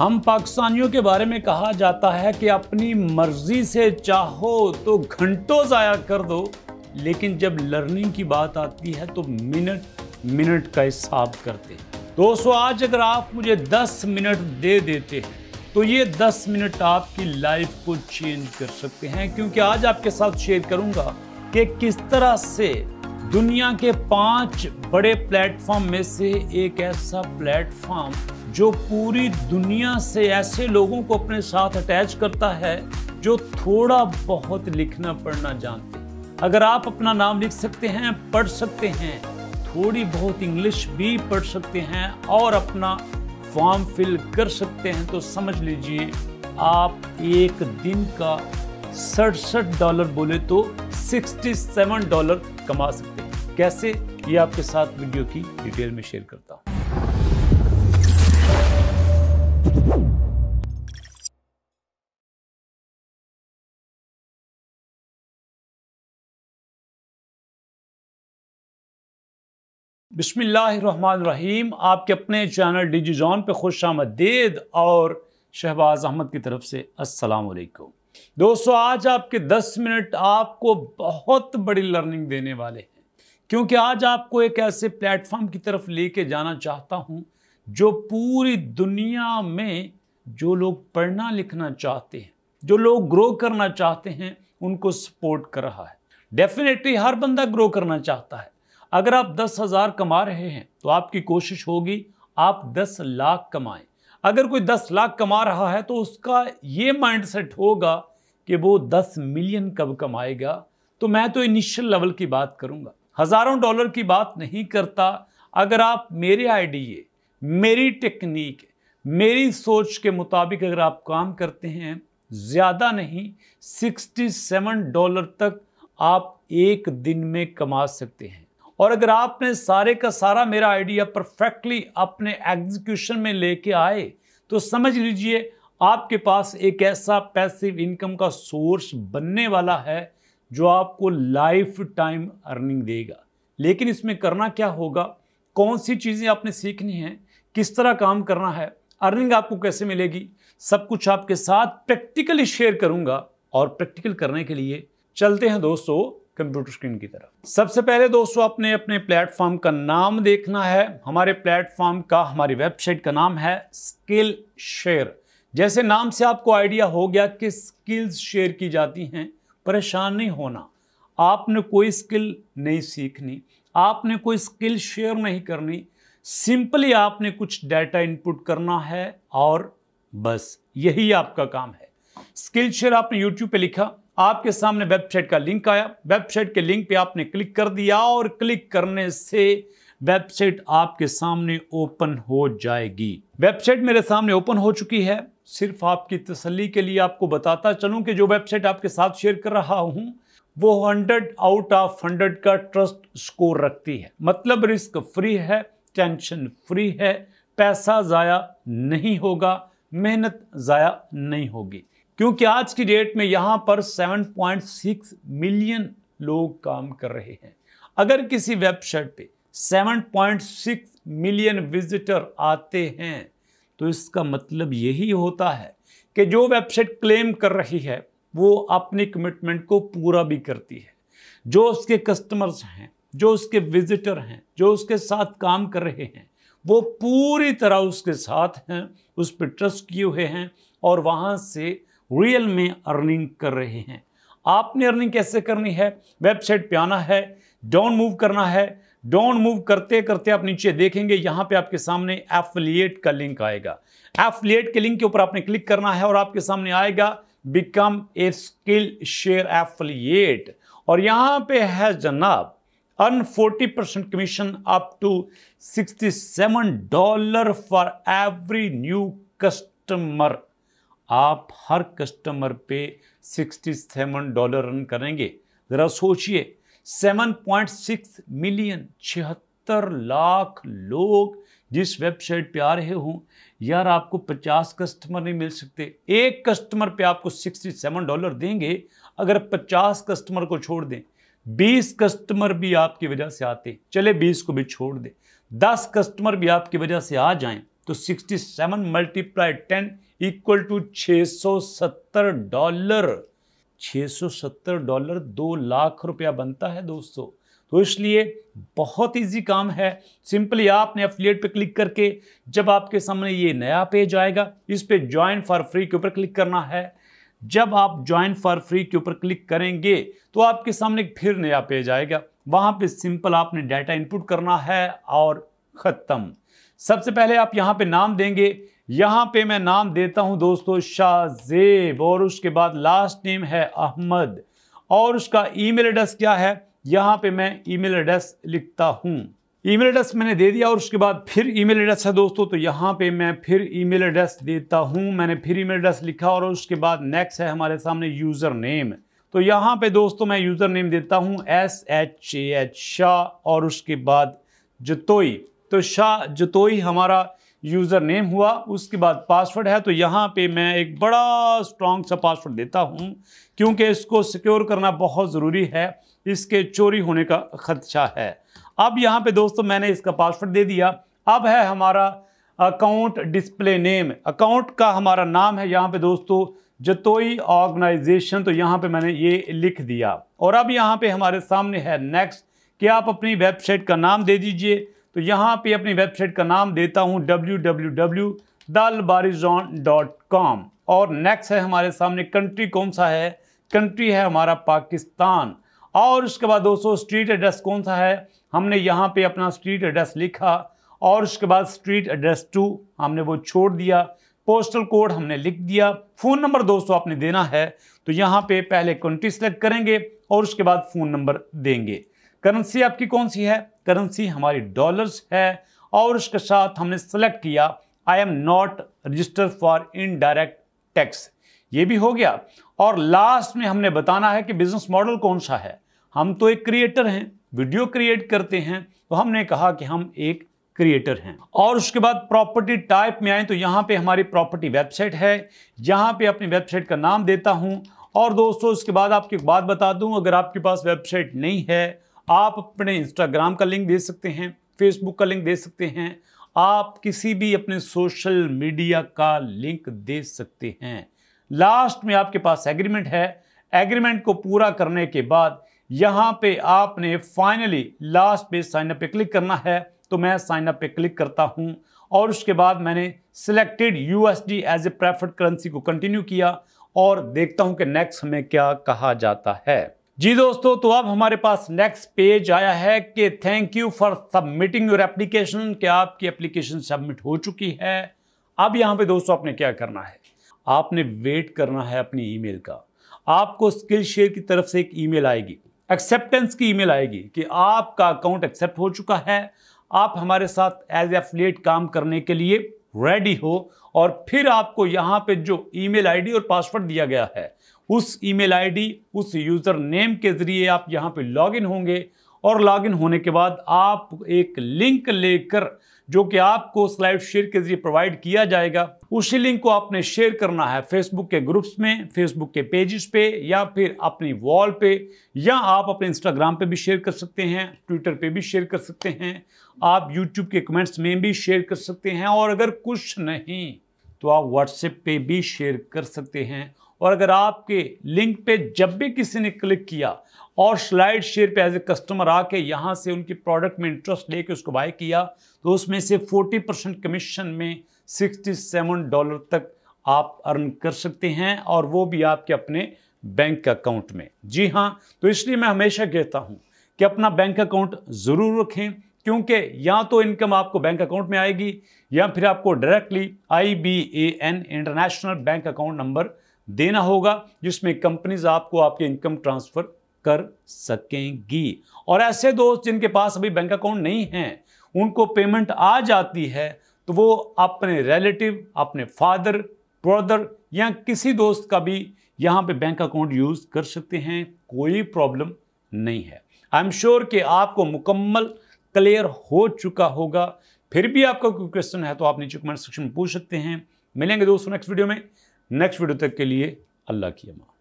हम पाकिस्तानियों के बारे में कहा जाता है कि अपनी मर्जी से चाहो तो घंटों ज़ाया कर दो लेकिन जब लर्निंग की बात आती है तो मिनट मिनट का हिसाब करते हैं दोस्तों आज अगर आप मुझे 10 मिनट दे देते हैं तो ये 10 मिनट आपकी लाइफ को चेंज कर सकते हैं क्योंकि आज आपके साथ शेयर करूंगा कि किस तरह से दुनिया के पांच बड़े प्लेटफॉर्म में से एक ऐसा प्लेटफॉर्म जो पूरी दुनिया से ऐसे लोगों को अपने साथ अटैच करता है जो थोड़ा बहुत लिखना पढ़ना जानते हैं अगर आप अपना नाम लिख सकते हैं पढ़ सकते हैं थोड़ी बहुत इंग्लिश भी पढ़ सकते हैं और अपना फॉर्म फिल कर सकते हैं तो समझ लीजिए आप एक दिन का सड़सठ डॉलर बोले तो 67 डॉलर कमा सकते हैं कैसे ये आपके साथ वीडियो की डिटेल में शेयर करता हूँ बिसमीम आपके अपने चैनल जी जॉन पर खुश आमदीद और शहबाज अहमद की तरफ से असलकुम दोस्तों आज आपके 10 मिनट आपको बहुत बड़ी लर्निंग देने वाले हैं क्योंकि आज आपको एक ऐसे प्लेटफॉर्म की तरफ लेके जाना चाहता हूं जो पूरी दुनिया में जो लोग पढ़ना लिखना चाहते हैं जो लोग ग्रो करना चाहते हैं उनको सपोर्ट कर रहा है डेफिनेटली हर बंदा ग्रो करना चाहता है अगर आप दस हज़ार कमा रहे हैं तो आपकी कोशिश होगी आप दस लाख कमाएं अगर कोई दस लाख कमा रहा है तो उसका ये माइंडसेट होगा कि वो दस मिलियन कब कमाएगा तो मैं तो इनिशियल लेवल की बात करूंगा हज़ारों डॉलर की बात नहीं करता अगर आप मेरे आइडिए मेरी टेक्निक मेरी सोच के मुताबिक अगर आप काम करते हैं ज़्यादा नहीं 67 डॉलर तक आप एक दिन में कमा सकते हैं और अगर आपने सारे का सारा मेरा आइडिया परफेक्टली अपने एग्जीक्यूशन में लेके आए तो समझ लीजिए आपके पास एक ऐसा पैसिव इनकम का सोर्स बनने वाला है जो आपको लाइफ टाइम अर्निंग देगा लेकिन इसमें करना क्या होगा कौन सी चीज़ें आपने सीखनी हैं किस तरह काम करना है अर्निंग आपको कैसे मिलेगी सब कुछ आपके साथ प्रैक्टिकली शेयर करूंगा और प्रैक्टिकल करने के लिए चलते हैं दोस्तों कंप्यूटर स्क्रीन की तरफ सबसे पहले दोस्तों आपने अपने प्लेटफॉर्म का नाम देखना है हमारे प्लेटफॉर्म का हमारी वेबसाइट का नाम है स्किल शेयर जैसे नाम से आपको आइडिया हो गया कि स्किल्स शेयर की जाती हैं परेशान नहीं होना आपने कोई स्किल नहीं सीखनी आपने कोई स्किल शेयर नहीं करनी सिंपली आपने कुछ डाटा इनपुट करना है और बस यही आपका काम है स्किल शेयर आपने यूट्यूब पे लिखा आपके सामने वेबसाइट का लिंक आया वेबसाइट के लिंक पे आपने क्लिक कर दिया और क्लिक करने से वेबसाइट आपके सामने ओपन हो जाएगी वेबसाइट मेरे सामने ओपन हो चुकी है सिर्फ आपकी तसली के लिए आपको बताता चलूं कि जो वेबसाइट आपके साथ शेयर कर रहा हूँ वो हंड्रेड आउट ऑफ हंड्रेड का ट्रस्ट स्कोर रखती है मतलब रिस्क फ्री है टेंशन फ्री है पैसा ज़ाया नहीं होगा मेहनत ज़ाया नहीं होगी क्योंकि आज की डेट में यहाँ पर 7.6 मिलियन लोग काम कर रहे हैं अगर किसी वेबसाइट पे 7.6 मिलियन विजिटर आते हैं तो इसका मतलब यही होता है कि जो वेबसाइट क्लेम कर रही है वो अपने कमिटमेंट को पूरा भी करती है जो उसके कस्टमर्स हैं जो उसके विजिटर हैं जो उसके साथ काम कर रहे हैं वो पूरी तरह उसके साथ हैं उस पर ट्रस्ट किए हुए हैं और वहाँ से रियल में अर्निंग कर रहे हैं आपने अर्निंग कैसे करनी है वेबसाइट पे आना है डाउन मूव करना है डाउन मूव करते करते आप नीचे देखेंगे यहां पे आपके सामने एफिलिएट का लिंक आएगा एफिलिएट के लिंक के ऊपर आपने क्लिक करना है और आपके सामने आएगा become a skill share affiliate और यहां पे है जनाब earn 40 percent commission up to 67 dollar for every new customer आप हर कस्टमर पे 67 डॉलर रन करेंगे ज़रा सोचिए 7.6 मिलियन छिहत्तर लाख लोग जिस वेबसाइट पे आ रहे हों यार आपको 50 कस्टमर नहीं मिल सकते एक कस्टमर पे आपको 67 डॉलर देंगे अगर 50 कस्टमर को छोड़ दें 20 कस्टमर भी आपकी वजह से आते चले 20 को भी छोड़ दें 10 कस्टमर भी आपकी वजह से आ जाएं तो 67 seven multiply ten equal to 670 dollar 670 dollar दो लाख रुपया बनता है दोस्तों तो इसलिए बहुत इजी काम है सिंपली आपने अपलेट पे क्लिक करके जब आपके सामने ये नया पेज आएगा इस पे ज्वाइन फॉर फ्री के ऊपर क्लिक करना है जब आप ज्वाइन फॉर फ्री के ऊपर क्लिक करेंगे तो आपके सामने फिर नया पेज आएगा वहां पे सिंपल आपने डाटा इनपुट करना है और ख़त्म सबसे पहले आप यहाँ पे नाम देंगे यहाँ पे मैं नाम देता हूँ दोस्तों शाहजेब और उसके बाद लास्ट नेम है अहमद और उसका ईमेल एड्रेस क्या है यहाँ पे मैं ईमेल एड्रेस लिखता हूँ ईमेल एड्रेस मैंने दे दिया और उसके बाद फिर ईमेल एड्रेस है दोस्तों तो यहाँ पे मैं फिर ईमेल एड्रेस देता हूँ मैंने फिर ईमेल एड्रेस लिखा और उसके बाद नेक्स्ट है हमारे सामने यूज़र नेम तो यहाँ पे दोस्तों मैं यूज़र नेम देता हूँ S H A H Shah और उसके बाद जतोई तो शाह जतोई हमारा यूज़र नेम हुआ उसके बाद पासवर्ड है तो यहाँ पे मैं एक बड़ा स्ट्रॉन्ग सा पासवर्ड देता हूँ क्योंकि इसको सिक्योर करना बहुत ज़रूरी है इसके चोरी होने का खदशा है अब यहाँ पे दोस्तों मैंने इसका पासवर्ड दे दिया अब है हमारा अकाउंट डिस्प्ले नेम अकाउंट का हमारा नाम है यहाँ पे दोस्तों जतोई ऑर्गेनाइजेशन तो यहाँ पे मैंने ये लिख दिया और अब यहाँ पे हमारे सामने है नेक्स्ट कि आप अपनी वेबसाइट का नाम दे दीजिए तो यहाँ पे अपनी वेबसाइट का नाम देता हूँ W W W dot com और नेक्स्ट है हमारे सामने कंट्री कौन सा है कंट्री है हमारा पाकिस्तान और उसके बाद दोस्तों स्ट्रीट एड्रेस कौन सा है हमने यहाँ पे अपना स्ट्रीट एड्रेस लिखा और उसके बाद स्ट्रीट एड्रेस टू हमने वो छोड़ दिया पोस्टल कोड हमने लिख दिया फ़ोन नंबर दोस्तों आपने देना है तो यहाँ पे पहले कंट्री सेलेक्ट करेंगे और उसके बाद फ़ोन नंबर देंगे करेंसी आपकी कौन सी है करेंसी हमारी डॉलर्स है और उसके साथ हमने सेलेक्ट किया I am not register for indirect tax ये भी हो गया और लास्ट में हमने बताना है कि बिजनेस मॉडल कौन सा है हम तो एक क्रिएटर हैं वीडियो क्रिएट करते हैं तो हमने कहा कि हम एक क्रिएटर हैं और उसके बाद प्रॉपर्टी टाइप में आए तो यहाँ पे हमारी प्रॉपर्टी वेबसाइट है यहाँ पे अपनी वेबसाइट का नाम देता हूँ और दोस्तों इसके बाद आपकी बात बता दूँ अगर आपके पास वेबसाइट नहीं है आप अपने इंस्टाग्राम का लिंक दे सकते हैं फेसबुक का लिंक दे सकते हैं आप किसी भी अपने सोशल मीडिया का लिंक दे सकते हैं लास्ट में आपके पास एग्रीमेंट है एग्रीमेंट को पूरा करने के बाद यहाँ पे आपने फाइनली लास्ट पे साइन अप पे क्लिक करना है तो मैं साइन अप पे क्लिक करता हूँ और उसके बाद मैंने selected USD as a preferred currency को कंटिन्यू किया और देखता हूँ कि नेक्स्ट हमें क्या कहा जाता है जी दोस्तों तो अब हमारे पास नेक्स्ट पेज आया है कि thank you for submitting your application कि आपकी एप्लीकेशन सबमिट हो चुकी है अब यहाँ पे दोस्तों आपने क्या करना है आपने वेट करना है अपनी ईमेल का आपको स्किल शेयर की तरफ से एक ईमेल आएगी एक्सेप्टेंस की ईमेल आएगी कि आपका अकाउंट एक्सेप्ट हो चुका है आप हमारे साथ एज एफलेट काम करने के लिए रेडी हो और फिर आपको यहाँ पे जो ईमेल आईडी और पासवर्ड दिया गया है उस ईमेल आईडी उस यूज़र नेम के ज़रिए आप यहाँ पे लॉगिन होंगे और लॉगिन होने के बाद आप एक लिंक लेकर जो कि आपको स्लाइड शेयर के जरिए प्रोवाइड किया जाएगा उसी लिंक को आपने शेयर करना है फेसबुक के ग्रुप्स में फेसबुक के पेजेस पे या फिर अपनी वॉल पे या आप अपने इंस्टाग्राम पे भी शेयर कर सकते हैं ट्विटर पे भी शेयर कर सकते हैं आप यूट्यूब के कमेंट्स में भी शेयर कर सकते हैं और अगर कुछ नहीं तो आप व्हाट्सएप पे भी शेयर कर सकते हैं और अगर आपके लिंक पे जब भी किसी ने क्लिक किया और स्लाइड शेयर पे एज ए कस्टमर आके यहाँ से उनके प्रोडक्ट में इंटरेस्ट लेके उसको बाय किया तो उसमें से 40 परसेंट कमीशन में 67 डॉलर तक आप अर्न कर सकते हैं और वो भी आपके अपने बैंक अकाउंट में जी हाँ तो इसलिए मैं हमेशा कहता हूँ कि अपना बैंक अकाउंट ज़रूर रखें क्योंकि या तो इनकम आपको बैंक अकाउंट में आएगी या फिर आपको directly I B A N international bank account number देना होगा जिसमें कंपनीज आपको आपके इनकम ट्रांसफ़र कर सकेंगी और ऐसे दोस्त जिनके पास अभी बैंक अकाउंट नहीं है उनको पेमेंट आ जाती है तो वो अपने रिलेटिव अपने फादर ब्रदर या किसी दोस्त का भी यहाँ पे बैंक अकाउंट यूज़ कर सकते हैं कोई प्रॉब्लम नहीं है आई एम श्योर कि आपको मुकम्मल क्लियर हो चुका होगा फिर भी आपका कोई क्वेश्चन है तो आप नीचे कमेंट सेक्शन में पूछ सकते हैं मिलेंगे दोस्तों नेक्स्ट वीडियो में नेक्स्ट वीडियो तक के लिए अल्लाह की अमान